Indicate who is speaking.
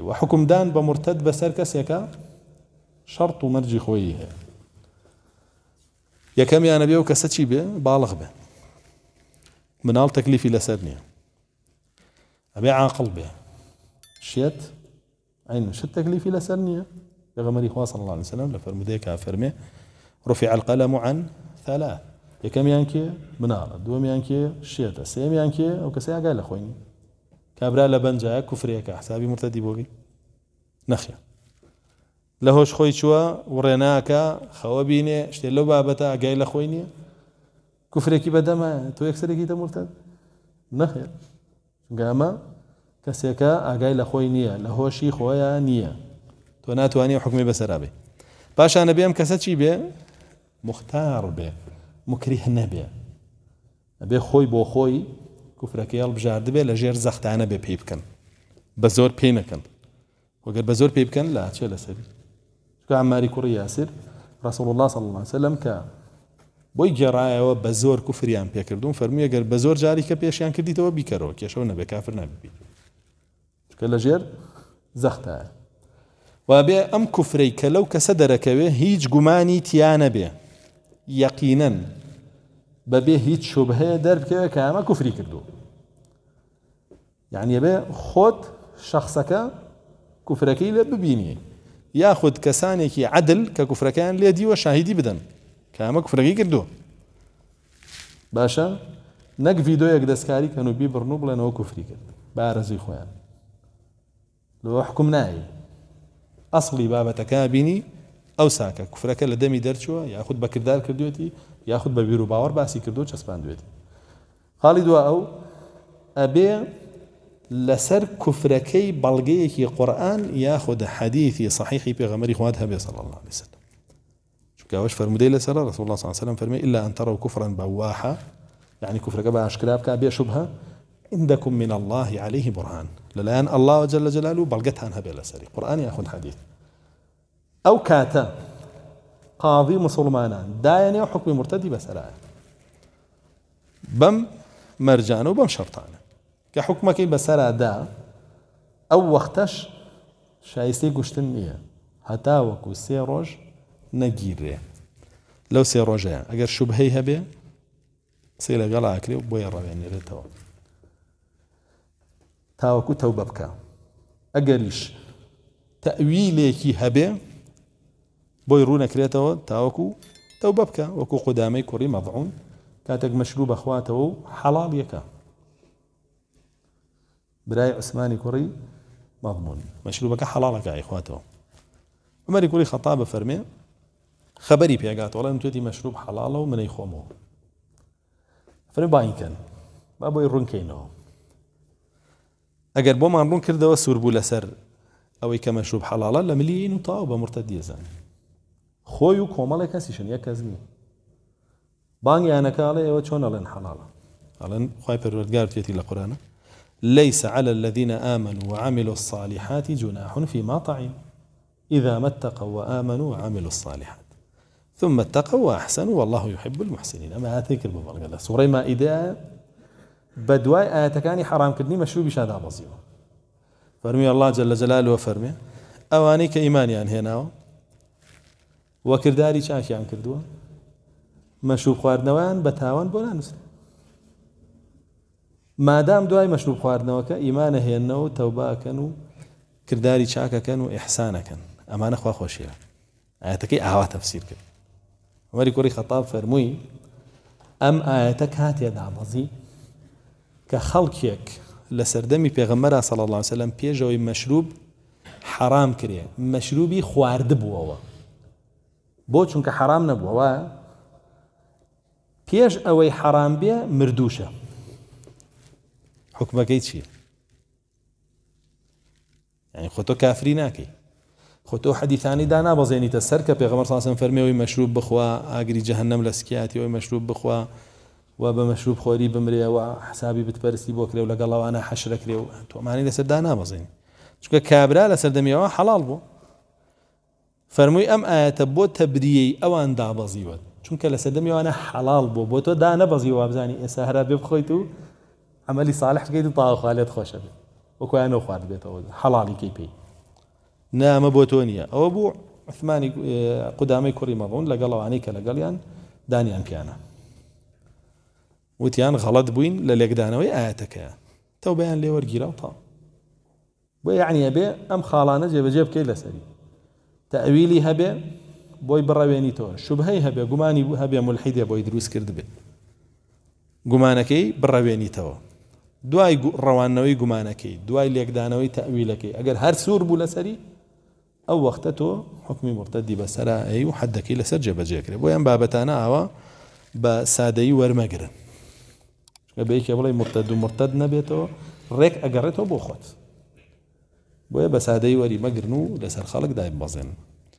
Speaker 1: وحكم دان بمرتد بسر كسيكا شرط مرجي خويه يا كم يا نبي وكستشي به بالغ به منال تكليفي سرنيه ابي عاقل به شيت عين شت تكليفي سرنيه يا غمري خواص صلى الله عليه وسلم لفرم ذيك فرمي رفع القلم عن ثلاث يا كم يانكي منال دوم يانكي شيت سيم يانكي وكسيا قال اخويني كابرا لبنجا كفريك حسابي مرتدي بوبي نخيا لهوش خوي شوا ورناكا خوابيني شتي لو بابتا جاي لخويني كفريكي بدا ما تو يكسر كي مرتد نخيا جاما كسيكا اجاي لخويني لهوشي خويا نيا تو ناتواني حكمي بسرابي باشا انا بيام كساتشي بي مختار بي مكره نبي ابي خوي بو خوي کوفرەکەیڵ بژارد بێ لە ژێر زەختانە بێ پێی بکەن بە زۆر پێی نەکەن وەگەر بە زۆر پێی بکەن لە چێ لەسەری چکە ئەماری کوڕی یاسر ڕسەڵ الله صل الله سلم کە بۆی گێڕایەوە بە زۆر کوفریان پێکردوون فەرموویە گەر بە زۆر جاری کە پێشیان کردیتەوە بیکەرەوە کێشەوە نەبێ کافر نبیت چکە لە ژێر زەختایە وابێ ئەم کوفرەی کە لەو کەسە دەرەکەوێ هیچ گومانی تیانە بێ یەقینەن ببه هيت شبهة درب كه كعما كفري كردو يعني يبه خود شخصك كفرك إلى ببيني ياخد كسانه كي عدل ككفركان ليدي وشاهدي بدن كعما كفري كردو باشا نك فيديو يقدس كاري كانوا بيبرنوب لأنه كفري كرد بارزي خويا لو حكمناي أصلي بابا تكابني او ساكا كفرك لا دمي درتشوا ياخذ بەکردار کردوێتی یاخود بە بیر و باوەڕ باسی خالد چەسپاندوێتی حاڵی دو ئەو ئەبێ لەسەر قران بەڵگەیەکی قورآن یاخود حەدیثی صحیحی پێغەمەری خوات هەبێ صلى الله عليه وسلم چونکەوەش فرمودەی لسر رسول الله صلى الله عليه وسلم فرمي إلا أن تروا كفرا بواحا يعني كفرك باشكرا بك بێ شبهه عندكم من الله عليه برهان لان الله جل جلاله انها هەبێ لەسەری قران ياخذ حديث أو كاتا قاضي مسلمان داياني حكم مرتدي بس لا بم مرجان وبم شرطان كحكمك بس لا دا أو وقتش شايستي قشتنية هتا وكو سيروج نجيري لو سيروج يعني أجر شبهي هبي سيلا غلا أكلي وبيرا يعني رتو تاوكو توببكا أجريش تأويلي كي هبي بۆی ڕوونەکرێتەوە تاوەکو تەوبە بکە وەکو قودامەی کوڕی مەضعون کاتێک مەشروب بەخواتەوە و حەڵال یەکە برای عوسمانی کوڕی مەضمون مەشروبەکە حەڵالەکە یخواتەوە عمەری کوڕی خەتا بە فەرمێ خەبەری پێگاتەوە والله توێتی مەشروب حەڵاڵە و منەی خۆمەوە فەرمێ باینکەن با بۆی ڕوونکەینەوە ئەگەر بۆمان ڕوون کردەوە سوور بوو لەسەر ئەوەی کە مەشروب حەڵاڵە لە ملیین و تاو بە مرتە دیێزانانی خۆی و کۆمەڵێک کەسیشن یە کەس نییە بانگیانەکاڵێ ئێوە چۆن ئەڵێن حەڵاڵە ئەڵێن خی پەروەردگار تێتی لە قورانە ليس على الذين آمنوا وعملوا الصالحات جناح فيما طعم إذا ما اتقوا وآمنوا وعملوا الصالحات ثم اتقوا وأحسنوا والله يحب المحسنين أما آتيك الببرق الله سورة إذا بدواي آتكاني حرام كدني مشو بشاد عبزيو فرمي الله جل جلاله وفرمي أوانيك إيماني يعني هنا وەکردداری چاکیان کردووە مەشوب خواردنەوەیان بە تاوان بۆ نانووسن مادام دوای مەشوب خواردنەوەکە ئیمانە هێننەوە تەوباکەن و کردداری چاکەکەن و ئیحسانەکەن ئەمانە خوا خۆشیە ئاەتەکەی ئاوا تەفسیر کرد وەری کوڕی خەتاب فەرمووی ئەم ئاەتە کاتێدا بەزی کە خەڵکێک لە سەردەمی پێغەمەرا سەڵ الله وسلم پێشەوەی مەشروب حەرام کرێ مەشروبی خواردبووەوە بۆ چونکە حرام نەبووە وایە پێش ئەوەی حرام بێ مردووشە حکمەکەی چییە یعنی خۆ تۆ کافری ناکەی خۆ تۆ حەدیثانی دانابەزێنیتە سەر کە پێغەمەر ساسم فەرمیەوەی مشروب بخوا ئاگری جهنم لە سکیاتی مشروب مەشروب بخوا و بە مەشروب خۆری بمرێەوە حسابی بتپەرستی بۆ کرێ و لەگەڵەوەوانە حەشرەکرێ و تۆمانی لەسەر دانابەزێنی چکە کابرا لە سەردەمیەوە حلال بو فرمي أم آيات بو تبريي أو أن دابزي ود شون كلا سدمي وأنا حلال بو بو تو دا نبزي وابزاني بيب خويتو عملي صالح كيدو طاو خالد خوش أبي وكو أنا خالد بيت أوز حلالي كي بي نعم بو تونيا أو بو عثمان قدامي كوري مظون لقال الله عنيك لقال يعني داني أم كيانا وتيان غلط بوين لليك دانوي آياتك تو بيان لي ورقيرا وطا ويعني أبي أم خالانا جيب جيب كيلا سريم تەویلی هەبێ بۆی بڕەوێنیتەوە شوبهەی هەبێ گومانی هەبێ ملحیدێ بۆی دروست کرد بێ گومانەکەی بڕەوێنیتەوە دوای ڕەوانەوەی گومانەکەی دوای لێکدانەوەی تەویلەکەی ئەگەر هەر سوور بوو لەسەری ئەو وەختە تۆ حکمی مرتدی بەسەرا ئەی و حەدەکەی لەسەر جێبەجێکرێ بۆ ئەم بابەتانە ئاوە بە سادەیی وەرمەگرن بەیکێ بڵی مرتد و مرتد نەبێتەوە ڕێک ئەگەڕێتەوە بۆ خۆت بۆیە بە سادەی وەری مەگرن و لەسەر خەڵک دایم بەزێن